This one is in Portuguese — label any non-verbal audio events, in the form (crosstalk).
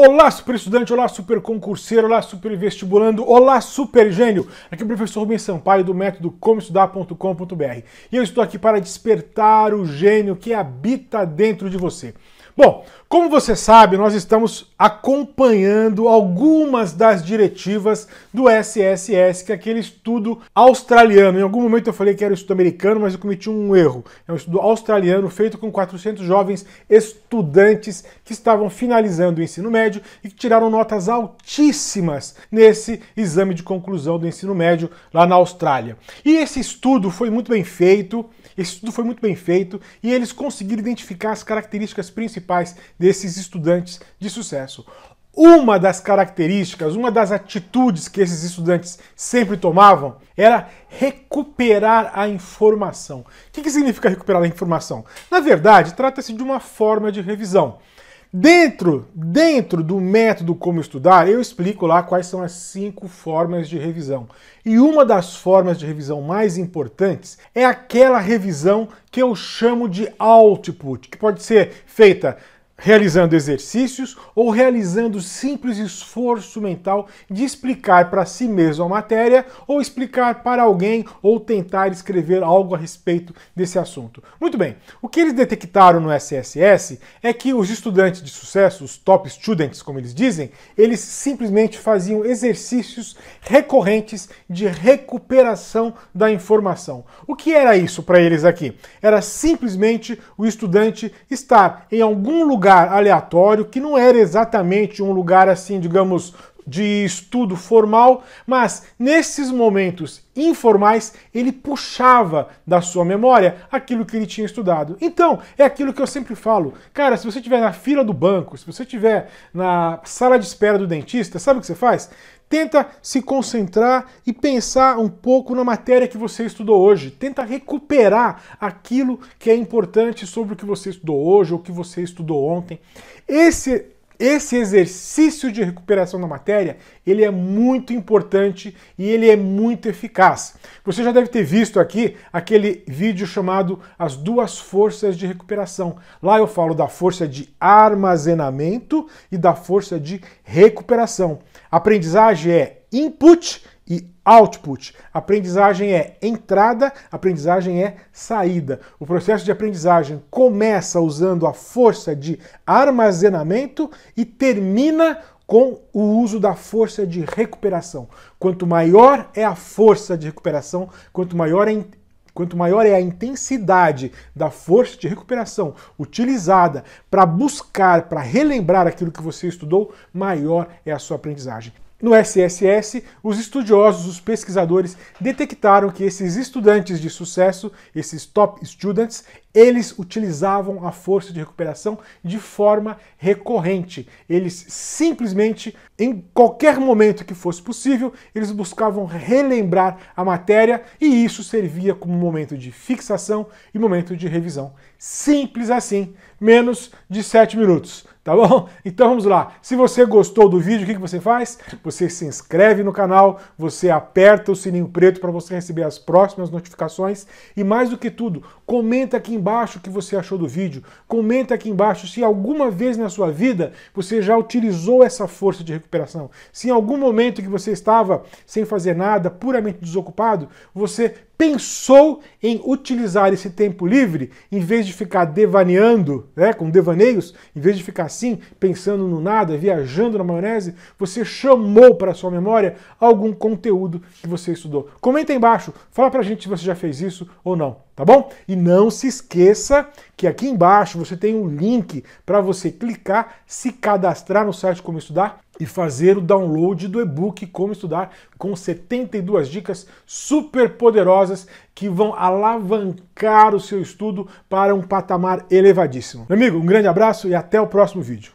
Olá, super estudante, olá, super concurseiro, olá, super vestibulando, olá, super gênio! Aqui é o professor Rubens Sampaio do método comoestudar.com.br e eu estou aqui para despertar o gênio que habita dentro de você. Bom, como você sabe, nós estamos acompanhando algumas das diretivas do SSS, que é aquele estudo australiano. Em algum momento eu falei que era um estudo americano, mas eu cometi um erro. É um estudo australiano feito com 400 jovens estudantes que estavam finalizando o ensino médio e que tiraram notas altíssimas nesse exame de conclusão do ensino médio lá na Austrália. E esse estudo foi muito bem feito, esse estudo foi muito bem feito e eles conseguiram identificar as características principais principais desses estudantes de sucesso. Uma das características, uma das atitudes que esses estudantes sempre tomavam era recuperar a informação. O que significa recuperar a informação? Na verdade, trata-se de uma forma de revisão. Dentro, dentro do método Como Estudar, eu explico lá quais são as cinco formas de revisão. E uma das formas de revisão mais importantes é aquela revisão que eu chamo de output, que pode ser feita realizando exercícios ou realizando simples esforço mental de explicar para si mesmo a matéria ou explicar para alguém ou tentar escrever algo a respeito desse assunto. Muito bem, o que eles detectaram no SSS é que os estudantes de sucesso, os top students, como eles dizem, eles simplesmente faziam exercícios recorrentes de recuperação da informação. O que era isso para eles aqui? Era simplesmente o estudante estar em algum lugar lugar aleatório, que não era exatamente um lugar assim, digamos, de estudo formal, mas nesses momentos informais ele puxava da sua memória aquilo que ele tinha estudado. Então, é aquilo que eu sempre falo. Cara, se você estiver na fila do banco, se você estiver na sala de espera do dentista, sabe o que você faz? Tenta se concentrar e pensar um pouco na matéria que você estudou hoje. Tenta recuperar aquilo que é importante sobre o que você estudou hoje ou o que você estudou ontem. Esse esse exercício de recuperação da matéria, ele é muito importante e ele é muito eficaz. Você já deve ter visto aqui aquele vídeo chamado As duas forças de recuperação. Lá eu falo da força de armazenamento e da força de recuperação. A aprendizagem é input e output. Aprendizagem é entrada, aprendizagem é saída. O processo de aprendizagem começa usando a força de armazenamento e termina com o uso da força de recuperação. Quanto maior é a força de recuperação, quanto maior é Quanto maior é a intensidade da força de recuperação utilizada para buscar, para relembrar aquilo que você estudou, maior é a sua aprendizagem. No SSS, os estudiosos, os pesquisadores, detectaram que esses estudantes de sucesso, esses top students, eles utilizavam a força de recuperação de forma recorrente. Eles simplesmente, em qualquer momento que fosse possível, eles buscavam relembrar a matéria e isso servia como momento de fixação e momento de revisão. Simples assim, menos de 7 minutos, tá bom? (laughs) Então vamos lá. Se você gostou do vídeo, o que, que você faz? Você se inscreve no canal, você aperta o sininho preto para você receber as próximas notificações e mais do que tudo, comenta aqui embaixo embaixo o que você achou do vídeo. Comenta aqui embaixo se alguma vez na sua vida você já utilizou essa força de recuperação. Se em algum momento que você estava sem fazer nada, puramente desocupado, você pensou em utilizar esse tempo livre, em vez de ficar devaneando, né, com devaneios, em vez de ficar assim, pensando no nada, viajando na maionese, você chamou para sua memória algum conteúdo que você estudou. Comenta aí embaixo, fala pra gente se você já fez isso ou não, tá bom? E não se esqueça que aqui embaixo você tem um link para você clicar, se cadastrar no site Como Estudar e fazer o download do e-book Como Estudar com 72 dicas super poderosas que vão alavancar o seu estudo para um patamar elevadíssimo. Meu amigo, um grande abraço e até o próximo vídeo.